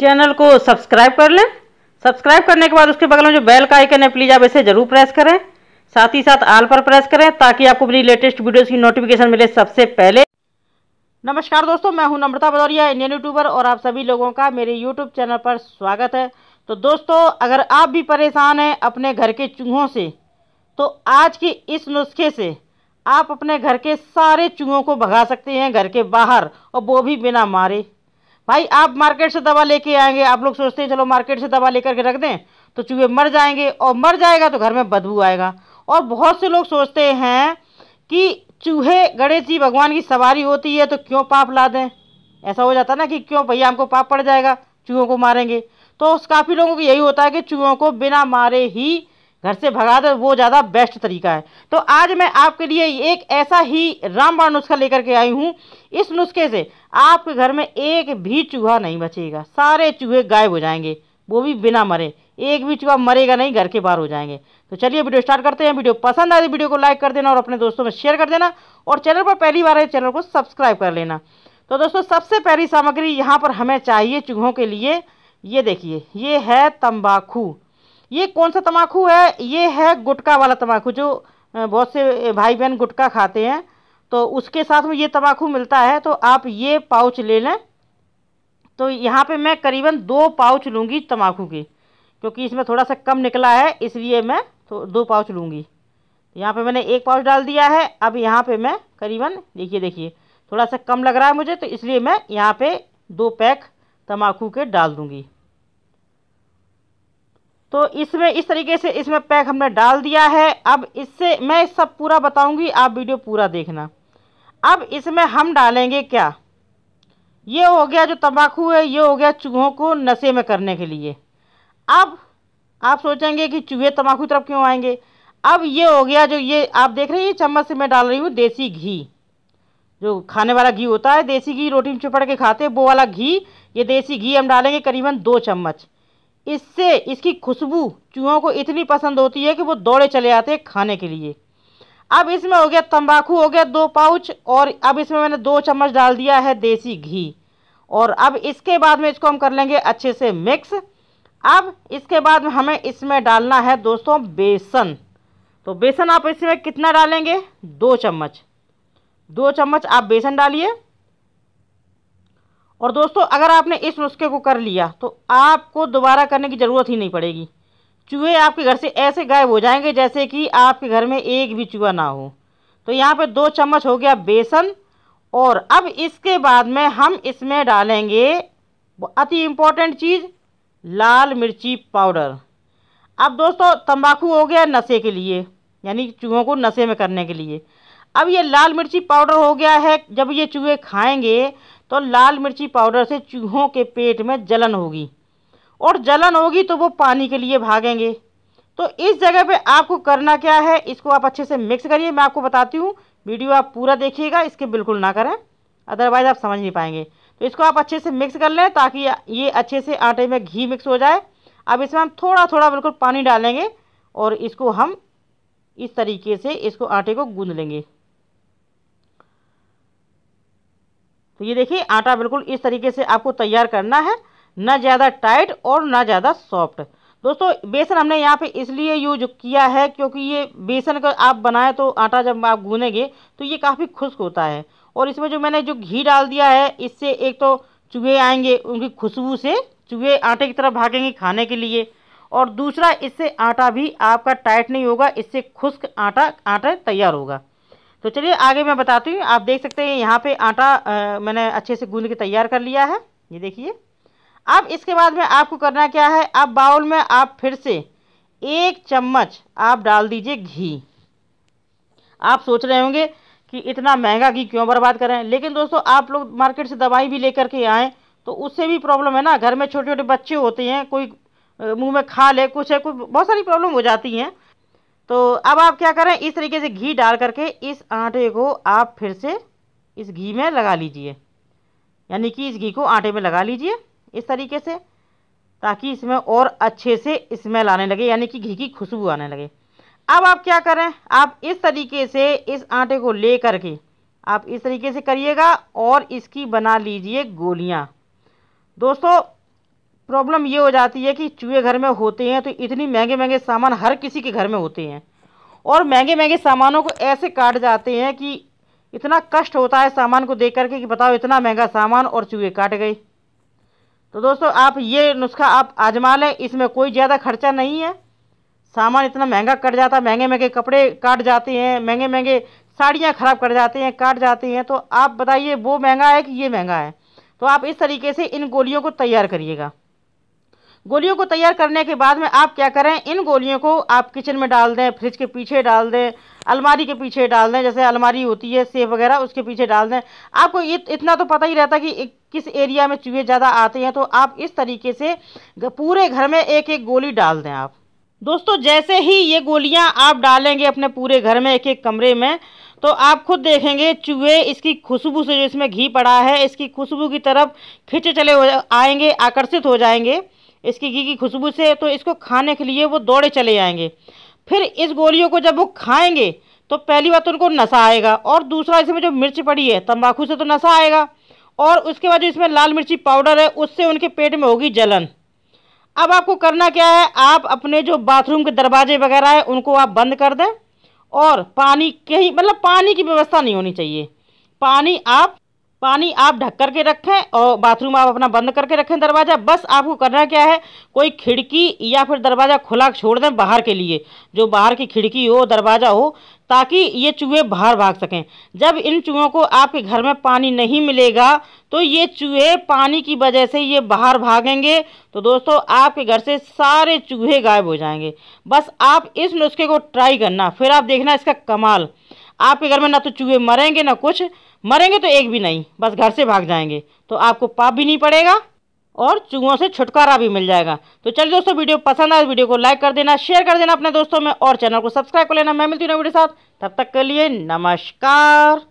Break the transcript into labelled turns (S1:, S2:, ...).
S1: channel को subscribe कर लें सब्सक्राइब करने के बाद उसके बगल में जो बेल का आइकन है प्लीज़ आप इसे ज़रूर प्रेस करें साथ ही साथ आल पर प्रेस करें ताकि आपको मेरी लेटेस्ट वीडियोज़ की नोटिफिकेशन मिले सबसे पहले नमस्कार दोस्तों मैं हूं नम्रता भदौरिया इंडियन यूट्यूबर और आप सभी लोगों का मेरे यूट्यूब चैनल पर स्वागत है तो दोस्तों अगर आप भी परेशान हैं अपने घर के चूहों से तो आज की इस नुस्खे से आप अपने घर के सारे चूहों को भगा सकते हैं घर के बाहर और वो भी बिना मारे भाई आप मार्केट से दवा लेके आएंगे आप लोग सोचते हैं चलो मार्केट से दवा लेकर के रख दें तो चूहे मर जाएंगे और मर जाएगा तो घर में बदबू आएगा और बहुत से लोग सोचते हैं कि चूहे गणेश जी भगवान की सवारी होती है तो क्यों पाप ला दें ऐसा हो जाता ना कि क्यों भैया हमको पाप पड़ जाएगा चूहों को मारेंगे तो काफ़ी लोगों को यही होता है कि चूहों को बिना मारे ही घर से भगा दो वो ज़्यादा बेस्ट तरीका है तो आज मैं आपके लिए एक ऐसा ही रामबाण नुस्खा लेकर के आई हूँ इस नुस्खे से आपके घर में एक भी चूहा नहीं बचेगा सारे चूहे गायब हो जाएंगे वो भी बिना मरे एक भी चूहा मरेगा नहीं घर के बाहर हो जाएंगे तो चलिए वीडियो स्टार्ट करते हैं वीडियो पसंद आए तो वीडियो को लाइक कर देना और अपने दोस्तों में शेयर कर देना और चैनल पर पहली बार है चैनल तो को सब्सक्राइब कर लेना तो दोस्तों सबसे पहली सामग्री यहाँ पर हमें चाहिए चूहों के लिए ये देखिए ये है तम्बाकू ये कौन सा तम्बाकू है ये है गुटका वाला तम्बाकू जो बहुत से भाई बहन गुटका खाते हैं तो उसके साथ में ये तम्बाकू मिलता है तो आप ये पाउच ले लें तो यहाँ पे मैं करीबन दो पाउच लूँगी तम्बाकू की क्योंकि इसमें थोड़ा सा कम निकला है इसलिए मैं तो दो पाउच लूँगी यहाँ पे मैंने एक पाउच डाल दिया है अब यहाँ पे मैं करीबन देखिए देखिए थोड़ा सा कम लग रहा है मुझे तो इसलिए मैं यहाँ पे दो पैक तम्बाकू के डाल दूँगी तो इसमें इस तरीके से इसमें पैक हमने डाल दिया है अब इससे मैं सब पूरा बताऊंगी आप वीडियो पूरा देखना अब इसमें हम डालेंगे क्या ये हो गया जो तम्बाकू है ये हो गया चूहों को नशे में करने के लिए अब आप सोचेंगे कि चूहे तम्बाकू तरफ क्यों आएंगे अब ये हो गया जो ये आप देख रहे हैं ये चम्मच से मैं डाल रही हूँ देसी घी जो खाने वाला घी होता है देसी घी रोटी में चुपड़ के खाते हैं वो वाला घी ये देसी घी हम डालेंगे करीबन दो चम्मच इससे इसकी खुशबू चूहों को इतनी पसंद होती है कि वो दौड़े चले आते हैं खाने के लिए अब इसमें हो गया तंबाकू हो गया दो पाउच और अब इसमें मैंने दो चम्मच डाल दिया है देसी घी और अब इसके बाद में इसको हम कर लेंगे अच्छे से मिक्स अब इसके बाद में हमें इसमें डालना है दोस्तों बेसन तो बेसन आप इसमें कितना डालेंगे दो चम्मच दो चम्मच आप बेसन डालिए और दोस्तों अगर आपने इस नुस्खे को कर लिया तो आपको दोबारा करने की ज़रूरत ही नहीं पड़ेगी चूहे आपके घर से ऐसे गायब हो जाएंगे जैसे कि आपके घर में एक भी चूहा ना हो तो यहाँ पे दो चम्मच हो गया बेसन और अब इसके बाद में हम इसमें डालेंगे अति इम्पॉर्टेंट चीज़ लाल मिर्ची पाउडर अब दोस्तों तंबाकू हो गया नशे के लिए यानी चूहों को नशे में करने के लिए अब ये लाल मिर्ची पाउडर हो गया है जब ये चूहे खाएंगे तो लाल मिर्ची पाउडर से चूहों के पेट में जलन होगी और जलन होगी तो वो पानी के लिए भागेंगे तो इस जगह पे आपको करना क्या है इसको आप अच्छे से मिक्स करिए मैं आपको बताती हूँ वीडियो आप पूरा देखिएगा इसके बिल्कुल ना करें अदरवाइज़ आप समझ नहीं पाएंगे तो इसको आप अच्छे से मिक्स कर लें ताकि ये अच्छे से आटे में घी मिक्स हो जाए अब इसमें हम थोड़ा थोड़ा बिल्कुल पानी डालेंगे और इसको हम इस तरीके से इसको आटे को गूँध लेंगे तो ये देखिए आटा बिल्कुल इस तरीके से आपको तैयार करना है ना ज़्यादा टाइट और ना ज़्यादा सॉफ्ट दोस्तों बेसन हमने यहाँ पे इसलिए यूज किया है क्योंकि ये बेसन का आप बनाएं तो आटा जब आप गूनेंगे तो ये काफ़ी खुश्क होता है और इसमें जो मैंने जो घी डाल दिया है इससे एक तो चूहे आएंगे उनकी खुशबू से चूहे आटे की तरफ भागेंगे खाने के लिए और दूसरा इससे आटा भी आपका टाइट नहीं होगा इससे खुश्क आटा आटा तैयार होगा तो चलिए आगे मैं बताती हूँ आप देख सकते हैं यहाँ पे आटा आ, मैंने अच्छे से गूंद के तैयार कर लिया है ये देखिए अब इसके बाद में आपको करना क्या है अब बाउल में आप फिर से एक चम्मच आप डाल दीजिए घी आप सोच रहे होंगे कि इतना महंगा घी क्यों बर्बाद करें लेकिन दोस्तों आप लोग मार्केट से दवाई भी लेकर के आएँ तो उससे भी प्रॉब्लम है ना घर में छोटे छोटे बच्चे होते हैं कोई मुंह में खा ले कुछ है कुछ बहुत सारी प्रॉब्लम हो जाती हैं तो अब आप क्या करें इस तरीके से घी डाल करके इस आटे को आप फिर से इस घी में लगा लीजिए यानी कि इस घी को आटे में लगा लीजिए इस तरीके से ताकि इसमें और अच्छे से स्मेल आने लगे यानी कि घी की खुशबू आने लगे अब आप क्या करें आप इस तरीके से इस आटे को ले करके आप इस तरीके से करिएगा और इसकी बना लीजिए गोलियाँ दोस्तों प्रॉब्लम ये हो जाती है कि चूहे घर में होते हैं तो इतनी महंगे महंगे सामान हर किसी के घर में होते हैं और महंगे महंगे सामानों को ऐसे काट जाते हैं कि इतना कष्ट होता है सामान को देख करके कि बताओ इतना महंगा सामान और चूहे काट गए तो दोस्तों आप ये नुस्खा आप आजमा लें इसमें कोई ज़्यादा खर्चा नहीं है सामान इतना महंगा कट जाता है महंगे महंगे कपड़े काट जाते हैं महंगे महंगे साड़ियाँ ख़राब कर जाते हैं काट जाते हैं तो आप बताइए वो महंगा है कि ये महंगा है तो आप इस तरीके से इन गोलियों को तैयार करिएगा गोलियों को तैयार करने के बाद में आप क्या करें इन गोलियों को आप किचन में डाल दें फ्रिज के पीछे डाल दें अलमारी के पीछे डाल दें जैसे अलमारी होती है सेफ वगैरह उसके पीछे डाल दें आपको इत, इतना तो पता ही रहता कि किस एरिया में चूहे ज़्यादा आते हैं तो आप इस तरीके से पूरे घर में एक एक गोली डाल दें आप दोस्तों जैसे ही ये गोलियाँ आप डालेंगे अपने पूरे घर में एक एक कमरे में तो आप खुद देखेंगे चूहे इसकी खुशबू से जो इसमें घी पड़ा है इसकी खुशबू की तरफ खिंचे चले आएंगे आकर्षित हो जाएंगे इसकी घी की खुशबू से तो इसको खाने के लिए वो दौड़े चले आएंगे फिर इस गोलियों को जब वो खाएंगे तो पहली बात तो उनको नशा आएगा और दूसरा इसमें जो मिर्च पड़ी है तंबाकू से तो नशा आएगा और उसके बाद जो इसमें लाल मिर्ची पाउडर है उससे उनके पेट में होगी जलन अब आपको करना क्या है आप अपने जो बाथरूम के दरवाजे वगैरह हैं उनको आप बंद कर दें और पानी कहीं मतलब पानी की व्यवस्था नहीं होनी चाहिए पानी आप पानी आप ढक करके रखें और बाथरूम आप अपना बंद करके रखें दरवाज़ा बस आपको करना क्या है कोई खिड़की या फिर दरवाज़ा खुला छोड़ दें बाहर के लिए जो बाहर की खिड़की हो दरवाज़ा हो ताकि ये चूहे बाहर भाग सकें जब इन चूहों को आपके घर में पानी नहीं मिलेगा तो ये चूहे पानी की वजह से ये बाहर भागेंगे तो दोस्तों आपके घर से सारे चूहे गायब हो जाएंगे बस आप इस नुस्खे को ट्राई करना फिर आप देखना इसका कमाल आपके घर में ना तो चूहे मरेंगे ना कुछ मरेंगे तो एक भी नहीं बस घर से भाग जाएंगे तो आपको पाप भी नहीं पड़ेगा और चूहों से छुटकारा भी मिल जाएगा तो चलिए दोस्तों वीडियो पसंद आए तो वीडियो को लाइक कर देना शेयर कर देना अपने दोस्तों में और चैनल को सब्सक्राइब कर लेना मैं मिलती हूँ वीडियो के साथ तब तक के लिए नमस्कार